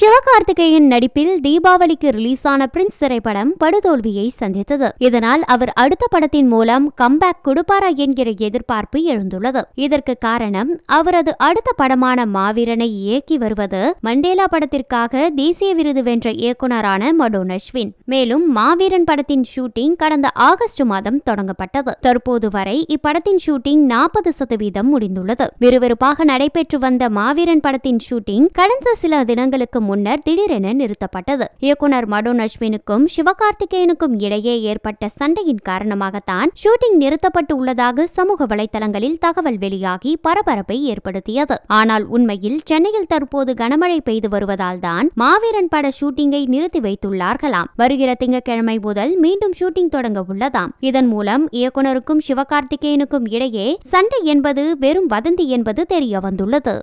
சிவகார்த்திகேயன் நடிப்பில் தீபாவளிக்கு ரிலீஸான பிரின்ஸ் திரைப்படம் படுதோல்வியை சந்தித்தது இதனால் அவர் அடுத்த படத்தின் மூலம் கம்பேக் கொடுப்பாரா என்கிற எதிர்பார்ப்பு எழுந்துள்ளது இதற்கு காரணம் அவரது அடுத்த படமான மாவீரனை இயக்கி வருவது மண்டேலா படத்திற்காக தேசிய விருது வென்ற இயக்குனரான மடோன் அஸ்வின் மேலும் மாவீரன் படத்தின் ஷூட்டிங் கடந்த ஆகஸ்ட் மாதம் தொடங்கப்பட்டது தற்போது வரை இப்படத்தின் ஷூட்டிங் நாற்பது சதவீதம் முடிந்துள்ளது விறுவிறுப்பாக நடைபெற்று வந்த மாவீரன் படத்தின் ஷூட்டிங் கடந்த சில தினங்களுக்கு முன்னர் திடீரென நிறுத்தப்பட்டது இயக்குனர் மனோன் அஸ்வினுக்கும் சிவகார்த்திகேயனுக்கும் இடையே ஏற்பட்ட சண்டையின் காரணமாகத்தான் ஷூட்டிங் நிறுத்தப்பட்டு உள்ளதாக சமூக வலைதளங்களில் தகவல் வெளியாகி பரபரப்பை ஏற்படுத்தியது ஆனால் உண்மையில் சென்னையில் தற்போது கனமழை பெய்து வருவதால் தான் மாவீரன் பட ஷூட்டிங்கை நிறுத்தி வைத்துள்ளார்களாம் வருகிற திங்கட்கிழமை முதல் மீண்டும் ஷூட்டிங் தொடங்க உள்ளதாம் இதன் மூலம் இயக்குனருக்கும் சிவகார்த்திகேயனுக்கும் இடையே சண்டை என்பது வெறும் வதந்தி என்பது தெரிய வந்துள்ளது